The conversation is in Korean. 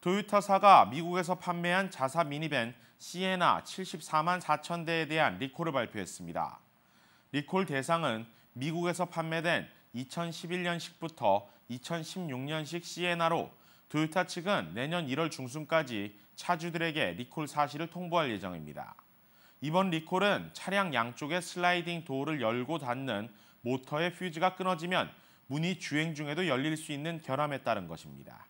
도요타사가 미국에서 판매한 자사 미니밴 시에나 74만 4천 대에 대한 리콜을 발표했습니다. 리콜 대상은 미국에서 판매된 2011년식부터 2016년식 시에나로 도요타 측은 내년 1월 중순까지 차주들에게 리콜 사실을 통보할 예정입니다. 이번 리콜은 차량 양쪽의 슬라이딩 도어를 열고 닫는 모터의 퓨즈가 끊어지면 문이 주행 중에도 열릴 수 있는 결함에 따른 것입니다.